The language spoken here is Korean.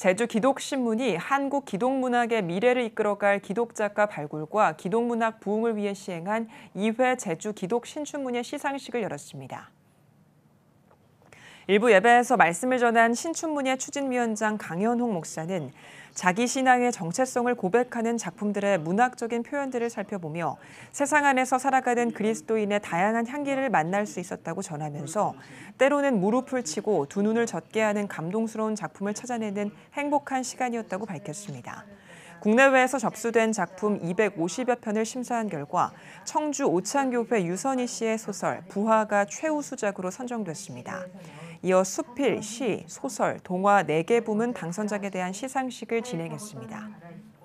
제주 기독신문이 한국 기독문학의 미래를 이끌어갈 기독작가 발굴과 기독문학 부흥을 위해 시행한 2회 제주 기독신춘문예 시상식을 열었습니다. 일부 예배에서 말씀을 전한 신춘문예 추진위원장 강현홍 목사는 자기 신앙의 정체성을 고백하는 작품들의 문학적인 표현들을 살펴보며 세상 안에서 살아가는 그리스도인의 다양한 향기를 만날 수 있었다고 전하면서 때로는 무릎을 치고 두 눈을 젖게 하는 감동스러운 작품을 찾아내는 행복한 시간이었다고 밝혔습니다. 국내외에서 접수된 작품 250여 편을 심사한 결과 청주 오창교회 유선희 씨의 소설 부하가 최우수작으로 선정됐습니다. 이어 수필, 시, 소설, 동화 4개 부문 당선작에 대한 시상식을 진행했습니다.